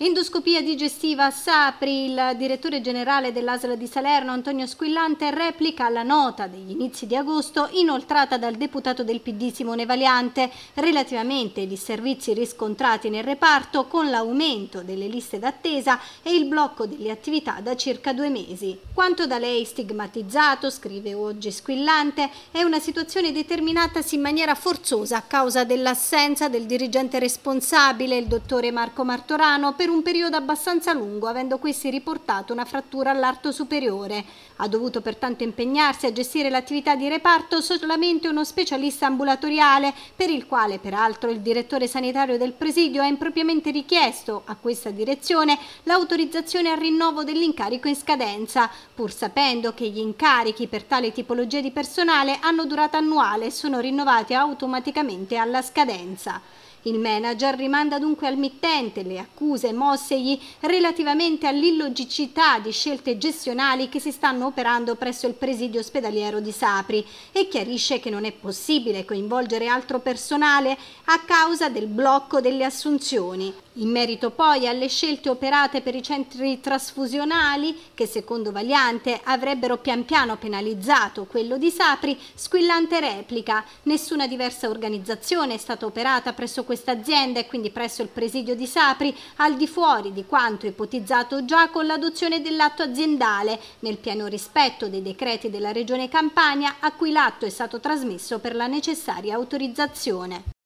Endoscopia digestiva Sapri, il direttore generale dell'ASL di Salerno Antonio Squillante replica la nota degli inizi di agosto inoltrata dal deputato del PD Simone Valiante relativamente ai disservizi riscontrati nel reparto con l'aumento delle liste d'attesa e il blocco delle attività da circa due mesi. Quanto da lei stigmatizzato, scrive oggi Squillante, è una situazione determinatasi in maniera forzosa a causa dell'assenza del dirigente responsabile, il dottore Marco Martorano, per per un periodo abbastanza lungo, avendo questi riportato una frattura all'arto superiore. Ha dovuto pertanto impegnarsi a gestire l'attività di reparto solamente uno specialista ambulatoriale, per il quale peraltro il direttore sanitario del presidio ha impropriamente richiesto a questa direzione l'autorizzazione al rinnovo dell'incarico in scadenza, pur sapendo che gli incarichi per tale tipologia di personale hanno durata annuale e sono rinnovati automaticamente alla scadenza. Il manager rimanda dunque al mittente le accuse Mossegli relativamente all'illogicità di scelte gestionali che si stanno operando presso il presidio ospedaliero di Sapri e chiarisce che non è possibile coinvolgere altro personale a causa del blocco delle assunzioni. In merito poi alle scelte operate per i centri trasfusionali, che secondo Valiante avrebbero pian piano penalizzato quello di Sapri, squillante replica. Nessuna diversa organizzazione è stata operata presso questa azienda e quindi presso il presidio di Sapri, al di fuori di quanto ipotizzato già con l'adozione dell'atto aziendale, nel pieno rispetto dei decreti della Regione Campania a cui l'atto è stato trasmesso per la necessaria autorizzazione.